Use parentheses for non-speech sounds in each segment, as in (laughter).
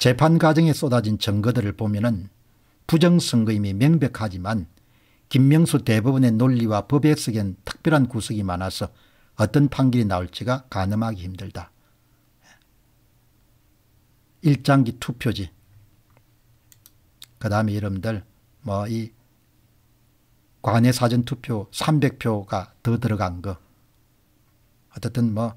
재판 과정에 쏟아진 증거들을 보면은 부정선거임이 명백하지만 김명수 대법원의 논리와 법의쓰엔 특별한 구석이 많아서 어떤 판결이 나올지가 가늠하기 힘들다. 일장기 투표지. 그 다음에 여러분들 뭐 이 관외 사전 투표 300표가 더 들어간 거. 어쨌든 뭐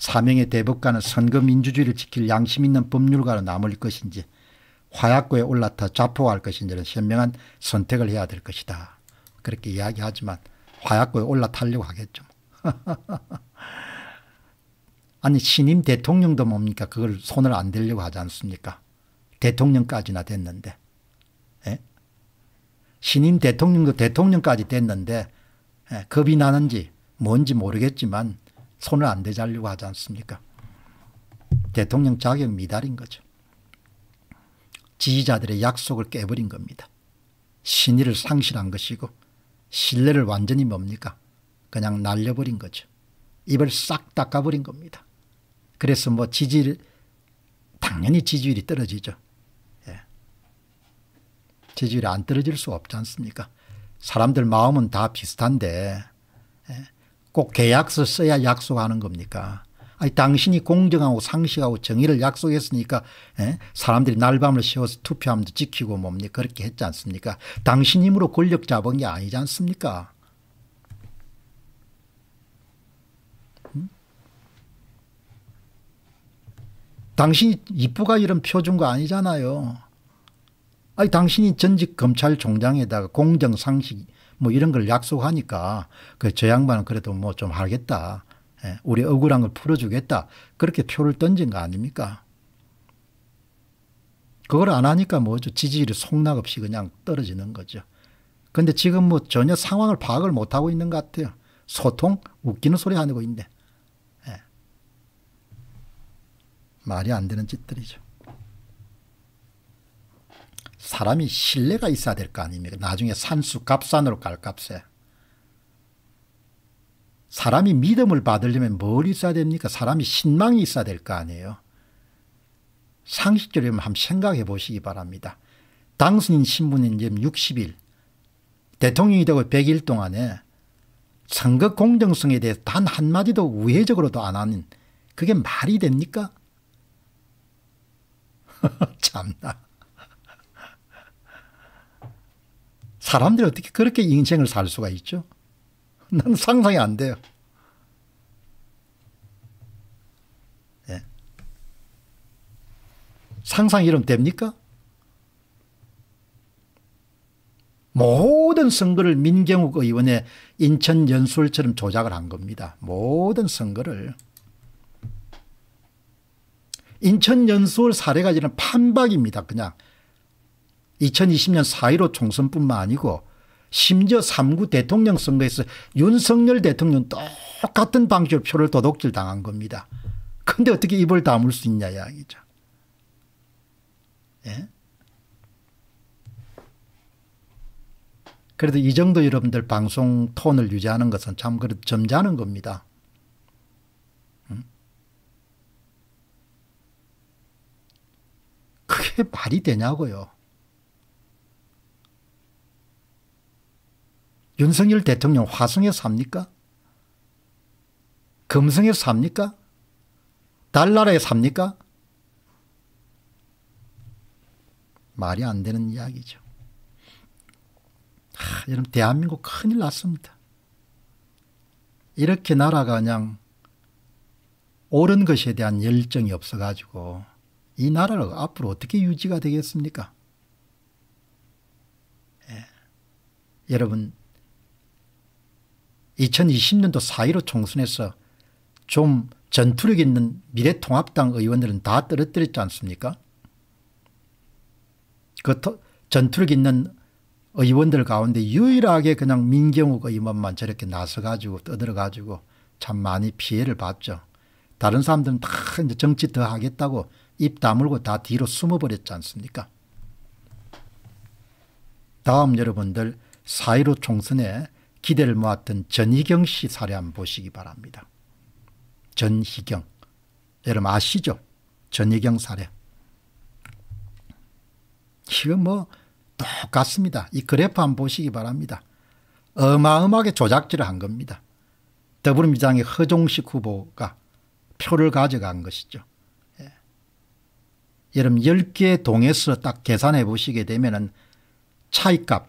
사명의 대법관은 선거 민주주의를 지킬 양심 있는 법률가로 남을 것인지 화약고에 올라타 자포할 것인지는 현명한 선택을 해야 될 것이다. 그렇게 이야기하지만 화약고에 올라타려고 하겠죠. (laughs) 아니 신임 대통령도 뭡니까 그걸 손을 안 대려고 하지 않습니까 대통령까지나 됐는데 에? 예? 신임 대통령도 대통령까지 됐는데 에? 예, 겁이 나는지 뭔지 모르겠지만 손을 안 대자려고 하지 않습니까? 대통령 자격 미달인 거죠. 지지자들의 약속을 깨버린 겁니다. 신의를 상실한 것이고 신뢰를 완전히 뭡니까? 그냥 날려버린 거죠. 입을 싹 닦아버린 겁니다. 그래서 뭐 지지를 당연히 지지율이 떨어지죠. 예. 지지율이 안 떨어질 수 없지 않습니까? 사람들 마음은 다 비슷한데 꼭 계약서 써야 약속하는 겁니까? 아니 당신이 공정하고 상식하고 정의를 약속했으니까 에? 예? 사람들이 날밤을 쉬워서 투표함도 지키고 뭡니까 그렇게 했지 않습니까? 당신 힘으로 권력 잡은 게 아니지 않습니까? 음? 당신이 이쁘가 이런 표준 거 아니잖아요. 아니 당신이 전직 검찰총장에다가 공정상식 뭐 이런 걸 약속하니까 그저 양반은 그래도 뭐 좀 하겠다. 예, 우리 억울한 걸 풀어주겠다. 그렇게 표를 던진 거 아닙니까? 그걸 안 하니까 뭐죠. 지지율이 속락없이 그냥 떨어지는 거죠. 근데 지금 뭐 전혀 상황을 파악을 못하고 있는 것 같아요. 소통? 웃기는 소리 하는 거는데 예. 말이 안 되는 짓들이죠. 사람이 신뢰가 있어야 될 거 아닙니까? 나중에 산수 갑산으로 갈 값에. 사람이 믿음을 받으려면 뭘 있어야 됩니까? 사람이 신망이 있어야 될 거 아니에요. 상식적이면 한번 생각해 보시기 바랍니다. 당선인 신분인 지금 60일, 대통령이 되고 100일 동안에 선거 공정성에 대해서 단 한마디도 우회적으로도 안 하는 그게 말이 됩니까? (laughs) 참나. 사람들이 어떻게 그렇게 인생을 살 수가 있죠? (laughs) 나 상상이 안 돼요. 네. 상상 이름 됩니까? 모든 선거를 민경욱 의원의 인천 연수처럼 조작을 한 겁니다. 모든 선거를. 인천 연수 사례가 지는 판박입니다. 그냥 2020년 4.15 총선뿐만 아니고 심지어 3구 대통령 선거에서 윤석열 대통령 똑같은 방식으로 표를 도둑질 당한 겁니다. 근데 어떻게 입을 다물 수 있냐 이야기죠. 예? 그래도 이 정도 여러분들 방송 톤을 유지하는 것은 참 그래도 점잖은 겁니다. 음? 그게 말이 되냐고요. 윤석열 대통령 화성에 삽니까? 금성에 삽니까? 달나라에 삽니까? 말이 안 되는 이야기죠. 하, 여러분 대한민국 큰일 났습니다. 이렇게 나라가 그냥 옳은 것에 대한 열정이 없어가지고 이 나라가 앞으로 어떻게 유지가 되겠습니까? 예. 여러분 2020년도 4.15 총선에서 좀 전투력 있는 미래통합당 의원들은 다 떨어뜨렸지 않습니까? 그 전투력 있는 의원들 가운데 유일하게 그냥 민경욱 의원만 저렇게 나서가지고 떠들어가지고 참 많이 피해를 봤죠. 다른 사람들은 다 이제 정치 더 하겠다고 입 다물고 다 뒤로 숨어버렸지 않습니까? 다음 여러분들 4.15 총선에 기대를 모았던 전희경 씨 사례 한 번 보시기 바랍니다. 전희경. 여러분 아시죠? 전희경 사례. 이거 뭐 똑같습니다. 이 그래프 한번 보시기 바랍니다. 어마어마하게 조작질을 한 겁니다. 더불어민주당의 허종식 후보가 표를 가져간 것이죠. 예. 여러분 10개 동에서 딱 계산해 보시게 되면 차이값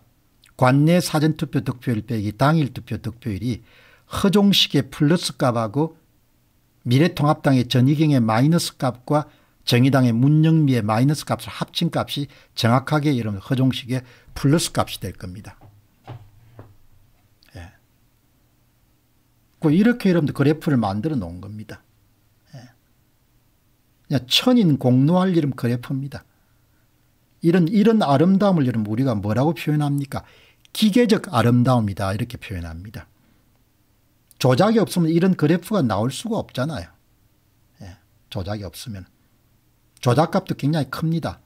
관내 사전투표 득표율 빼기 당일 투표 득표율이 허종식의 플러스 값하고 미래통합당의 전희경의 마이너스 값과 정의당의 문영미의 마이너스 값을 합친 값이 정확하게 이런 허종식의 플러스 값이 될 겁니다. 예. 그 이렇게 여러분들 그래프를 만들어 놓은 겁니다. 예. 그냥 천인 공로할 이름 그래프입니다. 이런 이런 아름다움을 여러분 우리가 뭐라고 표현합니까? 기계적 아름다움이다 이렇게 표현합니다. 조작이 없으면 이런 그래프가 나올 수가 없잖아요. 예, 조작이 없으면. 조작값도 굉장히 큽니다.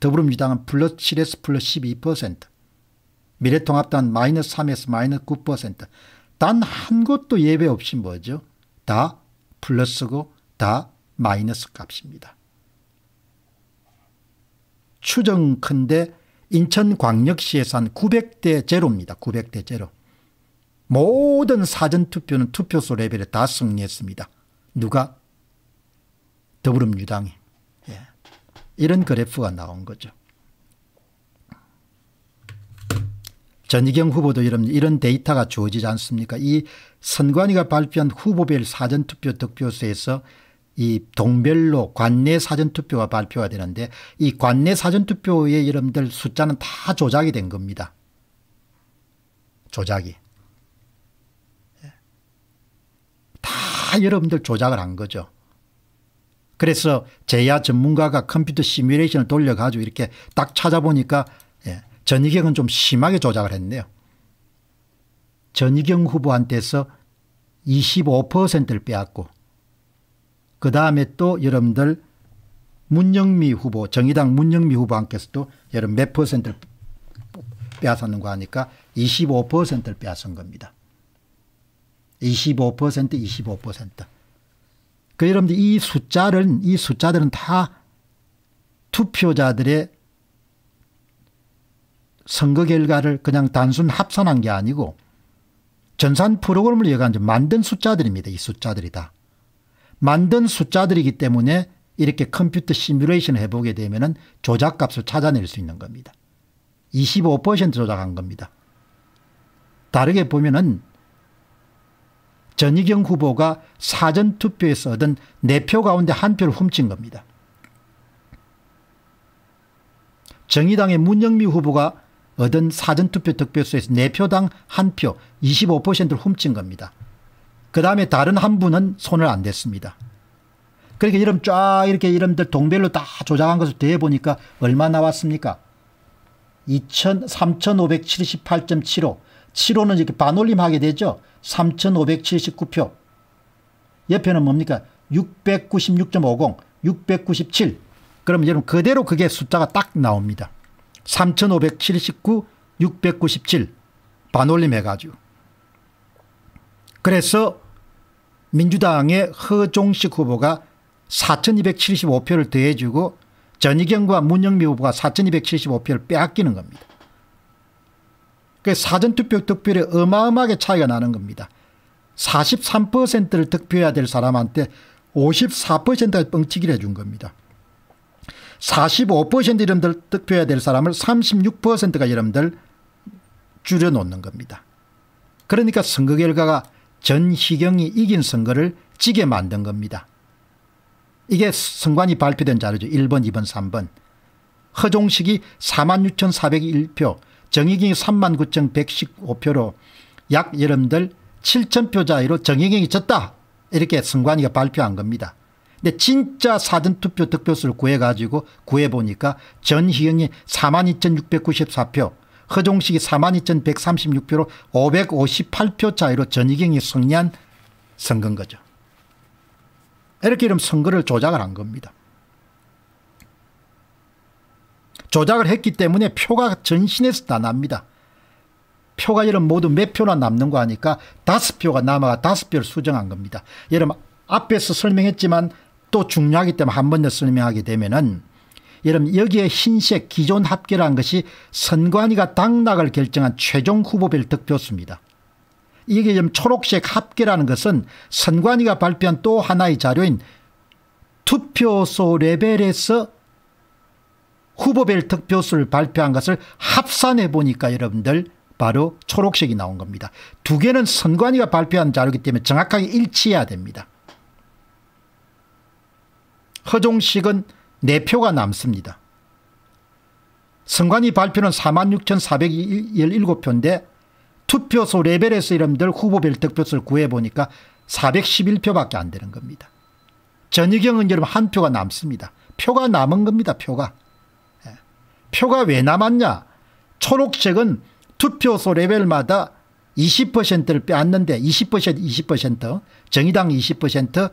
더불어민주당은 플러스 7에서 플러스 12%, 미래통합당 마이너스 3에서 마이너스 9%, 단한 곳도 예외 없이 뭐죠? 다 플러스고 다 마이너스 값입니다. 추정컨대 인천광역시에서 한 900대 제로입니다. 900대 제로. 모든 사전투표는 투표소 레벨에 다 승리했습니다. 누가? 더불어민주당이. 예. 이런 그래프가 나온 거죠. 전희경 후보도 여러 이런 데이터가 주어지지 않습니까? 이 선관위가 발표한 후보별 사전투표 득표수에서 이 동별로 관내 사전투표가 발표가 되는데 이 관내 사전투표의 여러분들 숫자는 다 조작이 된 겁니다. 조작이. 예. 다 여러분들 조작을 한 거죠. 그래서 제야 전문가가 컴퓨터 시뮬레이션을 돌려가지고 이렇게 딱 찾아보니까 예, 전희경은 좀 심하게 조작을 했네요. 전희경 후보한테서 25%를 빼앗고 그 다음에 또 여러분들 문영미 후보 정의당 문영미 후보한께서도 여러분 몇 퍼센트를 빼앗았는 거 하니까 25%를 빼앗은 겁니다. 25% 25%그 여러분들 이 숫자를 이 숫자들은 다 투표자들의 선거 결과를 그냥 단순 합산한 게 아니고 전산 프로그램을 이간 만든 숫자들입니다. 이 숫자들이 다. 만든 숫자들이기 때문에 이렇게 컴퓨터 시뮬레이션 을 해보게 되면 조작값을 찾아낼 수 있는 겁니다. 25% 조작한 겁니다. 다르게 보면은 전희경 후보가 사전투표에서 얻은 4표 가운데 한 표를 훔친 겁니다. 정의당의 문영미 후보가 얻은 사전투표 득표수에서 4표당 1표 25%를 훔친 겁니다. 그다음에 다른 한 분은 손을 안 댔습니다. 그렇게 그러니까 이름 쫙 이렇게 이름들 동별로 다 조작한 것을 대해 보니까 얼마 나왔습니까? 2 3,578.75 7호는 이렇게 반올림하게 되죠. 3,579표. 옆에는 뭡니까? 696.50, 697. 그럼 여러분 그대로 그게 숫자가 딱 나옵니다. 3,579, 697. 반올림 해가지고. 그래서 민주당의 허종식 후보가 4275표를 더해주고 전희경과 문영미 후보가 4275표를 빼앗기는 겁니다. 그 사전투표 득표율이 어마어마하게 차이가 나는 겁니다. 43%를 득표해야 될 사람한테 54%가 뻥치기를 해준 겁니다. 45% 이름들 득표해야 될 사람을 36%가 이름들 줄여놓는 겁니다. 그러니까 선거 결과가 전희경이 이긴 선거를 지게 만든 겁니다. 이게 선관위 발표된 자료죠. 1번 2번 3번. 허종식이 46,401표 정의경이 39,115표로 약여러들 7,000표 자이로 정의경이 졌다. 이렇게 선관위가 발표한 겁니다. 근데 진짜 사전투표 득표수를 구해가지고 구해보니까 전희경이 42,694표 허종식이 42,136표로 558표 차이로 전희경이 승리한 선거인 거죠. 이렇게 이름 선거를 조작을 한 겁니다. 조작을 했기 때문에 표가 전신에서 다 납니다. 표가 여러분 모두 몇 표나 남는 거 하니까 다섯 표가 남아가 다섯 표를 수정한 겁니다. 여러분 앞에서 설명했지만 또 중요하기 때문에 한 번 더 설명하게 되면은 여러분 여기에 흰색 기존 합계라는 것이 선관위가 당락을 결정한 최종 후보별 득표수입니다. 이게 좀 초록색 합계라는 것은 선관위가 발표한 또 하나의 자료인 투표소 레벨에서 후보별 득표수를 발표한 것을 합산해 보니까 여러분들 바로 초록색이 나온 겁니다. 두 개는 선관위가 발표한 자료이기 때문에 정확하게 일치해야 됩니다. 허종식은 4표가 남습니다. 선관위 발표는 46,417표인데 투표소 레벨에서 이름들 후보 별득표수를 구해보니까 411표밖에 안 되는 겁니다. 전희경은 여러분 한 표가 남습니다. 표가 남은 겁니다. 표가. 예. 표가 왜 남았냐. 초록색은 투표소 레벨마다 20%를 빼앗는데 20% 20% 정의당 20%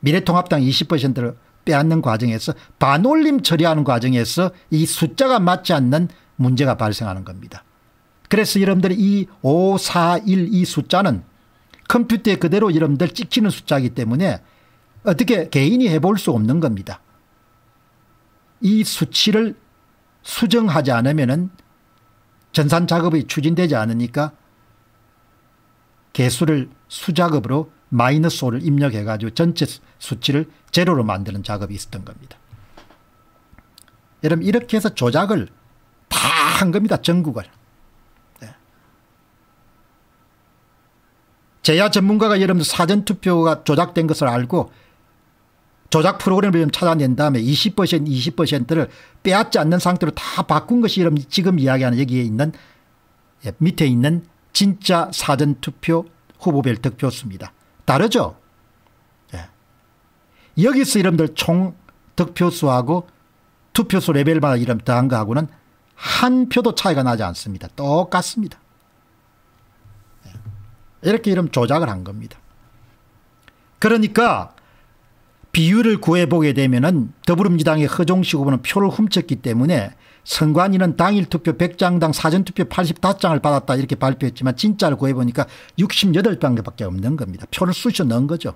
미래통합당 20%를 빼앗는 과정에서 반올림 처리하는 과정에서 이 숫자가 맞지 않는 문제가 발생하는 겁니다. 그래서 여러분들 이 5, 4, 1 이 숫자는 컴퓨터에 그대로 여러분들 찍히는 숫자이기 때문에 어떻게 개인이 해볼 수 없는 겁니다. 이 수치를 수정하지 않으면 전산 작업이 추진되지 않으니까 개수를 수작업으로 마이너스 5를 입력해 가지고 전체 수치를 제로로 만드는 작업이 있었던 겁니다. 여러분 이렇게 해서 조작을 다 한 겁니다. 전국을. 네. 제야 전문가가 여러분 사전투표가 조작된 것을 알고 조작 프로그램을 찾아낸 다음에 20% 20%를 빼앗지 않는 상태로 다 바꾼 것이 여러분 지금 이야기하는 여기에 있는 예, 밑에 있는 진짜 사전투표 후보별 득표수입니다. 다르죠. 예. 여기서 이름들 총 득표수하고 투표수 레벨마다 이름 더한 거하고는 한 표도 차이가 나지 않습니다. 똑같습니다. 예. 이렇게 이름 조작을 한 겁니다. 그러니까 비율을 구해보게 되면 은 더불어민주당의 허종식 후보는 표를 훔쳤기 때문에 선관위는 당일 투표 100장당 사전투표 85장을 받았다 이렇게 발표했지만 진짜를 구해보니까 68장밖에 없는 겁니다. 표를 쑤셔 넣은 거죠.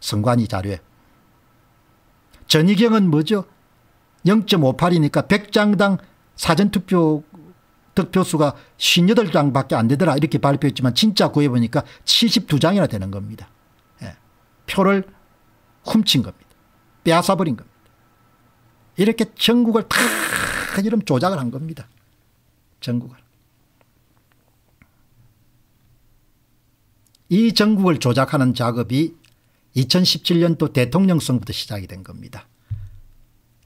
선관위 자료에. 전희경은 뭐죠? 0.58이니까 100장당 사전투표 득표수가 58장밖에 안 되더라 이렇게 발표했지만 진짜 구해보니까 72장이나 되는 겁니다. 예. 표를 훔친 겁니다. 빼앗아버린 겁니다. 이렇게 전국을 다 이런 조작을 한 겁니다. 전국을. 이 전국을 조작하는 작업이 2017년도 대통령 선거부터 시작이 된 겁니다.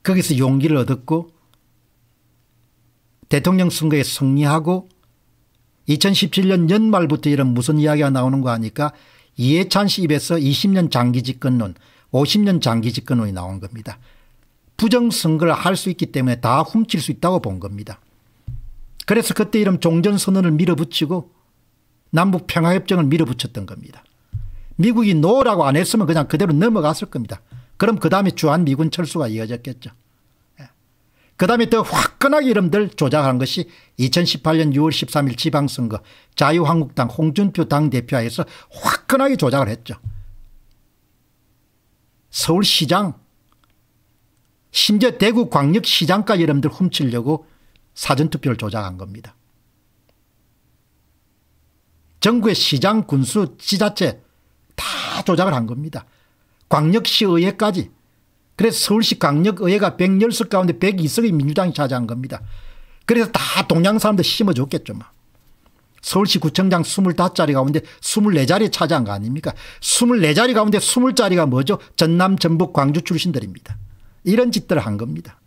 거기서 용기를 얻었고 대통령 선거에 승리하고 2017년 연말부터 이런 무슨 이야기가 나오는 거 아니까 이해찬 씨 입에서 20년 장기 집권론 50년 장기 집권론이 나온 겁니다. 부정선거를 할 수 있기 때문에 다 훔칠 수 있다고 본 겁니다. 그래서 그때 이름 종전선언을 밀어붙이고 남북평화협정을 밀어붙였던 겁니다. 미국이 노라고 안 했으면 그냥 그대로 넘어갔을 겁니다. 그럼 그 다음에 주한미군 철수가 이어졌겠죠. 예. 그 다음에 더 화끈하게 이름들 조작한 것이 2018년 6월 13일 지방선거 자유한국당 홍준표 당대표하에서 화끈하게 조작을 했죠. 서울시장, 심지어 대구광역시장까지 여러분들 훔치려고 사전투표를 조작한 겁니다. 전국의 시장, 군수, 지자체 다 조작을 한 겁니다. 광역시의회까지. 그래서 서울시 광역의회가 110석 가운데 102석이 민주당이 차지한 겁니다. 그래서 다 동양 사람들 심어줬겠죠. 막. 뭐. 서울시 구청장 25자리 가운데 24자리 차지한 거 아닙니까? 24자리 가운데 20자리가 뭐죠? 전남, 전북, 광주 출신들입니다. 이런 짓들을 한 겁니다.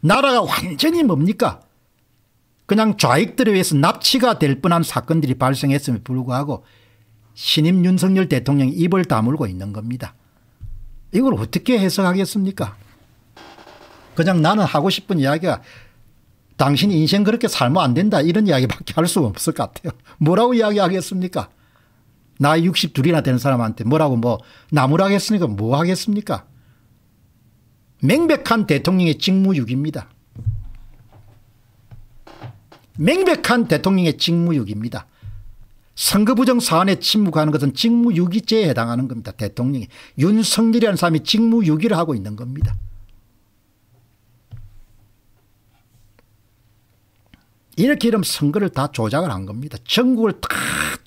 나라가 완전히 뭡니까? 그냥 좌익들에 의해서 납치가 될 뻔한 사건들이 발생했음에 불구하고 신임 윤석열 대통령이 입을 다물고 있는 겁니다. 이걸 어떻게 해석하겠습니까? 그냥 나는 하고 싶은 이야기가 당신 인생 그렇게 살면 안 된다 이런 이야기밖에 할 수 없을 것 같아요. (laughs) 뭐라고 이야기하겠습니까? 나이 62이나 되는 사람한테 뭐라고 뭐 나무라 하겠습니까? 뭐 하겠습니까? 맹백한 대통령의 직무유기입니다. 맹백한 대통령의 직무유기입니다. 선거부정 사안에 침묵하는 것은 직무유기죄에 해당하는 겁니다. 대통령이. 윤석열이라는 사람이 직무유기를 하고 있는 겁니다. 이렇게 이름 선거를 다 조작을 한 겁니다. 전국을 다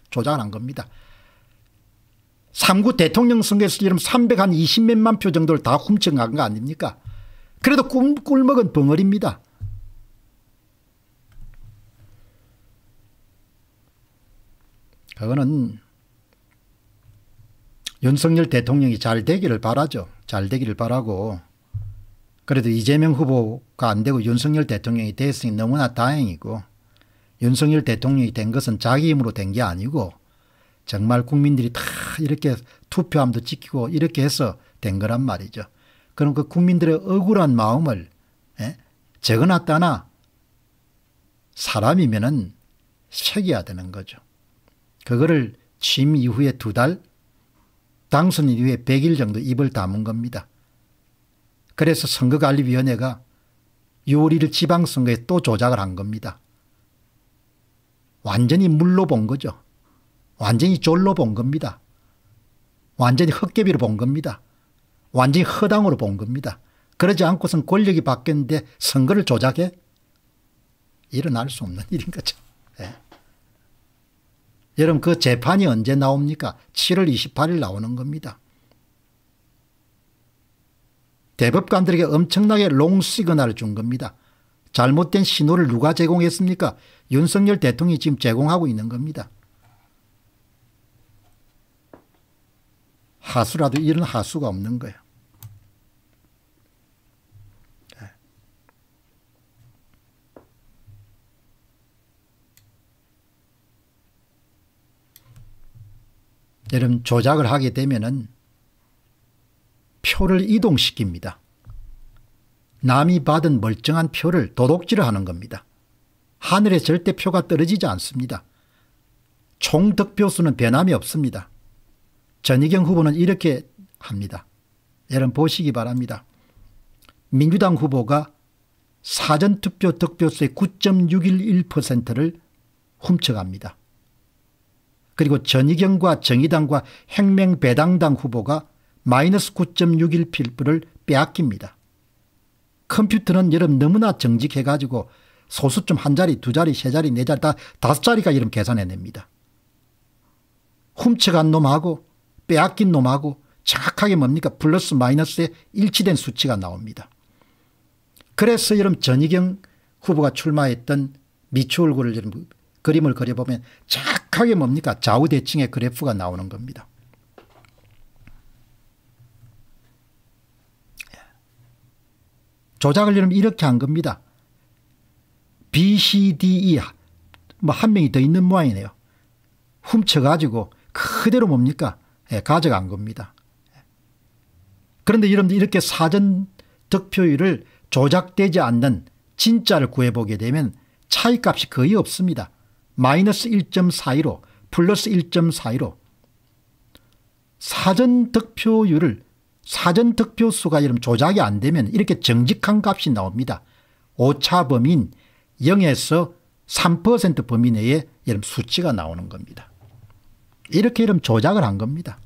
조작을 한 겁니다. 3구 대통령 선거에서 이름 320몇만 표 정도를 다 훔쳐간 거 아닙니까? 그래도 꿀, 꿀먹은 벙어리입니다. 그거는 윤석열 대통령이 잘 되기를 바라죠. 잘 되기를 바라고 그래도 이재명 후보가 안 되고 윤석열 대통령이 됐으니 너무나 다행이고 윤석열 대통령이 된 것은 자기 힘으로 된 게 아니고 정말 국민들이 다 이렇게 투표함도 지키고 이렇게 해서 된 거란 말이죠. 그럼 그 국민들의 억울한 마음을 예? 적어놨다나 사람이면은 새겨야 되는 거죠. 그거를 취임 이후에 두 달, 당선 이후에 100일 정도 입을 담은 겁니다. 그래서 선거관리위원회가 6월 1일 지방선거에 또 조작을 한 겁니다. 완전히 물로 본 거죠. 완전히 졸로 본 겁니다. 완전히 헛개비로 본 겁니다. 완전히 허당으로 본 겁니다. 그러지 않고선 권력이 바뀌었는데 선거를 조작해? 일어날 수 없는 (laughs) 일인 거죠. 예. 여러분 그 재판이 언제 나옵니까? 7월 28일 나오는 겁니다. 대법관들에게 엄청나게 롱 시그널을 준 겁니다. 잘못된 신호를 누가 제공했습니까? 윤석열 대통령이 지금 제공하고 있는 겁니다. 하수라도 이런 하수가 없는 거예요. 네. 여러분 조작을 하게 되면은 표를 이동시킵니다. 남이 받은 멀쩡한 표를 도둑질을 하는 겁니다. 하늘에 절대 표가 떨어지지 않습니다. 총 득표수는 변함이 없습니다. 전희경 후보는 이렇게 합니다. 여러분 보시기 바랍니다. 민주당 후보가 사전투표 득표수의 9.611%를 훔쳐갑니다. 그리고 전희경과 정의당과 행명배당당 후보가 마이너스 9.611%를 빼앗깁니다. 컴퓨터는 여러분 너무나 정직해가지고 소수점 한 자리, 두 자리, 세 자리, 네 자리 다 다섯 자리가 이름 계산해냅니다. 훔쳐간 놈하고 빼앗긴 놈하고 정확하게 뭡니까 플러스 마이너스에 일치된 수치가 나옵니다. 그래서 여러분 전희경 후보가 출마했던 미추홀구를 그림을 그려보면 정확하게 뭡니까 좌우대칭의 그래프가 나오는 겁니다. 조작을 이러면 이렇게 한 겁니다. B, C, D, E야. 뭐한 명이 더 있는 모양이네요. 훔쳐가지고 그대로 뭡니까? 예, 가져간 겁니다. 그런데 여러분들 이렇게 사전 득표율을 조작되지 않는 진짜를 구해보게 되면 차이값이 거의 없습니다. 마이너스 1.42로 플러스 1.42로 사전 득표율을 사전 득표수가 이런 조작이 안 되면 이렇게 정직한 값이 나옵니다. 오차 범인 0에서 3% 범위 내에 이런 수치가 나오는 겁니다. 이렇게 이런 조작을 한 겁니다.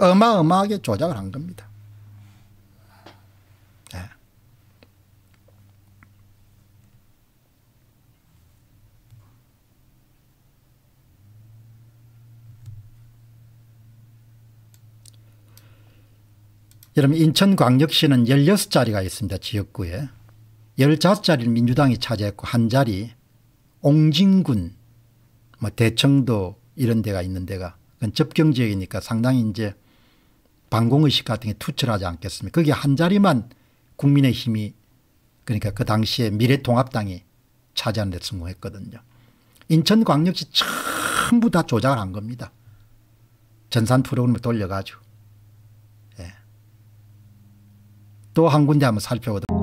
어마어마하게 조작을 한 겁니다. 여러분 인천광역시는 16자리가 있습니다. 지역구에. 15자리를 민주당이 차지했고 한 자리 옹진군 뭐 대청도 이런 데가 있는 데가 그건 접경 지역이니까 상당히 이제 반공의식 같은 게 투철하지 않겠습니까? 그게 한 자리만 국민의 힘이 그러니까 그 당시에 미래통합당이 차지하는 데 성공했거든요. 인천광역시 전부 다 조작을 한 겁니다. 전산 프로그램을 돌려가지고. 또한 군데 한번 살펴보도록